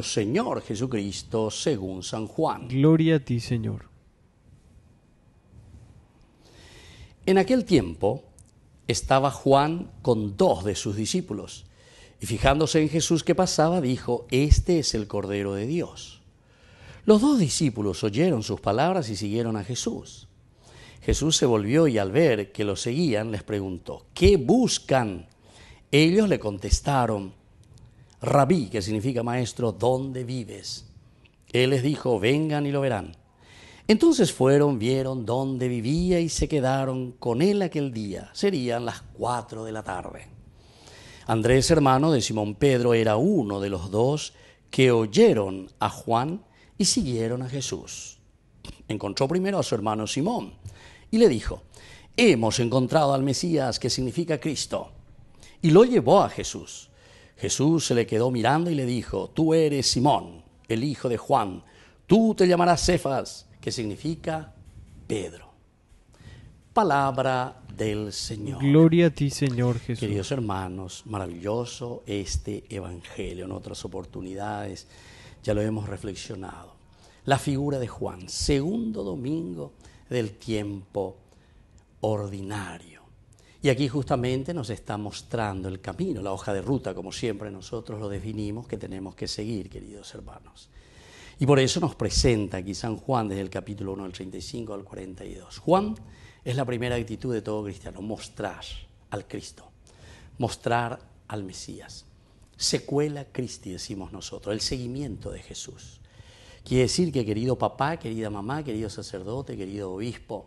Señor Jesucristo según San Juan. Gloria a ti, Señor. En aquel tiempo estaba Juan con dos de sus discípulos, y fijándose en Jesús que pasaba, dijo, Este es el Cordero de Dios. Los dos discípulos oyeron sus palabras y siguieron a Jesús. Jesús se volvió y al ver que lo seguían les preguntó, ¿qué buscan? Ellos le contestaron, Rabí, que significa maestro, ¿dónde vives? Él les dijo, vengan y lo verán. Entonces fueron, vieron dónde vivía y se quedaron con él aquel día. Serían las cuatro de la tarde. Andrés, hermano de Simón Pedro, era uno de los dos que oyeron a Juan y siguieron a Jesús. Encontró primero a su hermano Simón y le dijo, hemos encontrado al Mesías, que significa Cristo. Y lo llevó a Jesús. Jesús se le quedó mirando y le dijo, tú eres Simón, el hijo de Juan, tú te llamarás Cefas, que significa Pedro. Palabra del Señor. Gloria a ti, Señor Jesús. Queridos hermanos, maravilloso este Evangelio. En otras oportunidades ya lo hemos reflexionado. La figura de Juan, segundo domingo del tiempo ordinario. Y aquí justamente nos está mostrando el camino, la hoja de ruta, como siempre nosotros lo definimos, que tenemos que seguir, queridos hermanos. Y por eso nos presenta aquí San Juan desde el capítulo 1 del 35 al 42. Juan es la primera actitud de todo cristiano, mostrar al Cristo, mostrar al Mesías. Secuela cristi, decimos nosotros, el seguimiento de Jesús. Quiere decir que querido papá, querida mamá, querido sacerdote, querido obispo,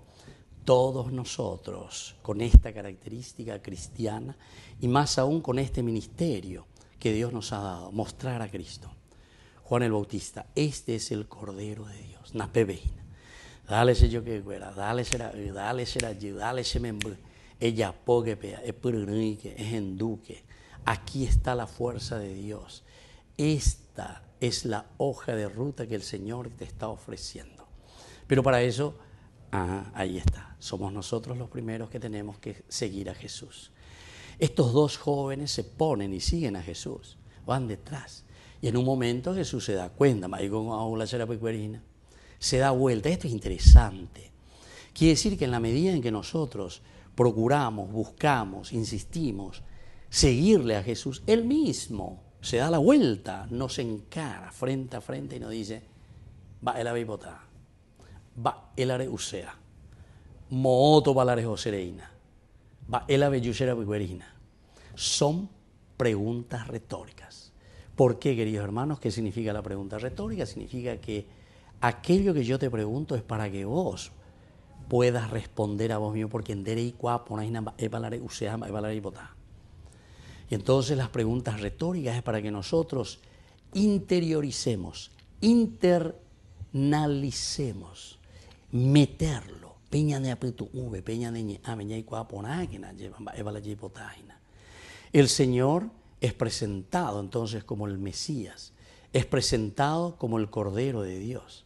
todos nosotros con esta característica cristiana y más aún con este ministerio que Dios nos ha dado, mostrar a Cristo. Juan el Bautista, este es el Cordero de Dios, Napebeina. Dale ese yo que fuera, dale será, dale dale ese membre, ella es es Aquí está la fuerza de Dios. Esta es la hoja de ruta que el Señor te está ofreciendo. Pero para eso ahí está. Somos nosotros los primeros que tenemos que seguir a Jesús. Estos dos jóvenes se ponen y siguen a Jesús, van detrás. Y en un momento Jesús se da cuenta, se da vuelta. Esto es interesante. Quiere decir que en la medida en que nosotros procuramos, buscamos, insistimos, seguirle a Jesús, Él mismo se da la vuelta, nos encara frente a frente y nos dice, va, el votado elare usea, mooto Son preguntas retóricas. ¿Por qué, queridos hermanos? ¿Qué significa la pregunta retórica? Significa que aquello que yo te pregunto es para que vos puedas responder a vos mismo, porque en Y entonces las preguntas retóricas es para que nosotros interioricemos, internalicemos meterlo. Peña peña El Señor es presentado entonces como el Mesías, es presentado como el Cordero de Dios.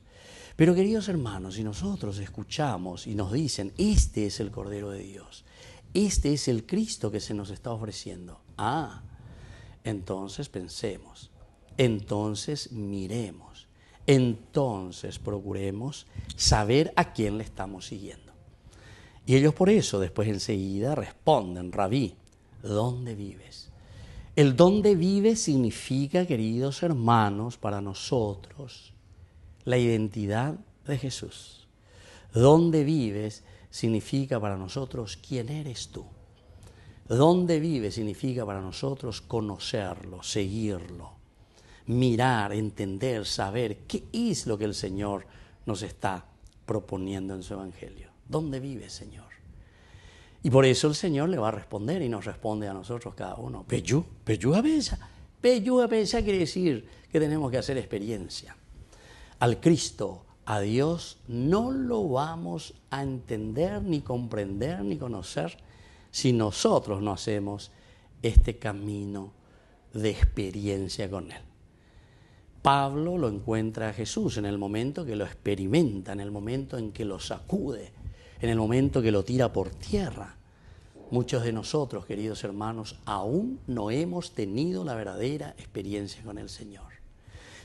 Pero queridos hermanos, si nosotros escuchamos y nos dicen, este es el Cordero de Dios, este es el Cristo que se nos está ofreciendo, ah, entonces pensemos, entonces miremos, entonces procuremos saber a quién le estamos siguiendo. Y ellos por eso después enseguida responden, rabí, ¿dónde vives? El dónde vives significa, queridos hermanos, para nosotros, la identidad de Jesús. ¿Dónde vives? significa para nosotros quién eres tú. Dónde vives significa para nosotros conocerlo, seguirlo, mirar, entender, saber qué es lo que el Señor nos está proponiendo en su Evangelio. ¿Dónde vive, Señor? Y por eso el Señor le va a responder y nos responde a nosotros cada uno. Peyú, peyú a pesa. Peyú a quiere decir que tenemos que hacer experiencia. Al Cristo, a Dios, no lo vamos a entender, ni comprender, ni conocer si nosotros no hacemos este camino de experiencia con Él. Pablo lo encuentra a Jesús en el momento que lo experimenta, en el momento en que lo sacude, en el momento que lo tira por tierra. Muchos de nosotros, queridos hermanos, aún no hemos tenido la verdadera experiencia con el Señor.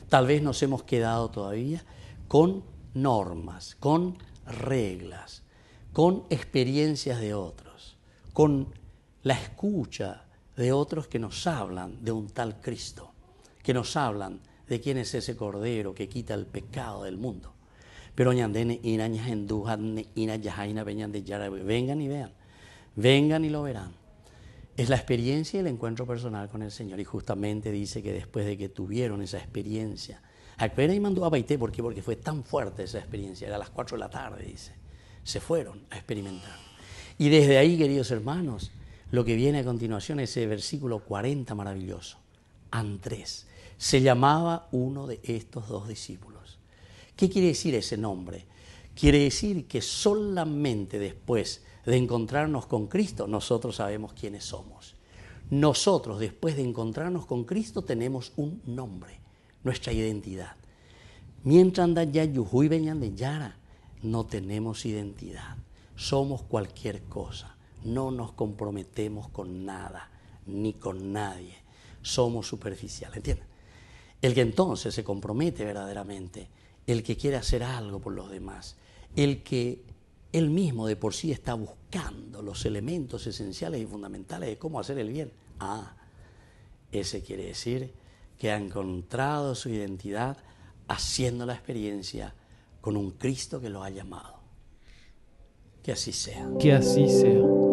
Tal vez nos hemos quedado todavía con normas, con reglas, con experiencias de otros, con la escucha de otros que nos hablan de un tal Cristo, que nos hablan de quién es ese cordero que quita el pecado del mundo. Pero de vengan y vean, vengan y lo verán. Es la experiencia y el encuentro personal con el Señor. Y justamente dice que después de que tuvieron esa experiencia, y mandó a Baité, ¿por qué? Porque fue tan fuerte esa experiencia, era a las 4 de la tarde, dice. Se fueron a experimentar. Y desde ahí, queridos hermanos, lo que viene a continuación es ese versículo 40 maravilloso. Andrés se llamaba uno de estos dos discípulos. ¿Qué quiere decir ese nombre? Quiere decir que solamente después de encontrarnos con Cristo nosotros sabemos quiénes somos. Nosotros después de encontrarnos con Cristo tenemos un nombre, nuestra identidad. Mientras andan ya Yujuy de Yara, no tenemos identidad. Somos cualquier cosa. No nos comprometemos con nada, ni con nadie. Somos superficiales, ¿entienden? el que entonces se compromete verdaderamente, el que quiere hacer algo por los demás, el que él mismo de por sí está buscando los elementos esenciales y fundamentales de cómo hacer el bien. Ah, ese quiere decir que ha encontrado su identidad haciendo la experiencia con un Cristo que lo ha llamado. Que así sea. Que así sea.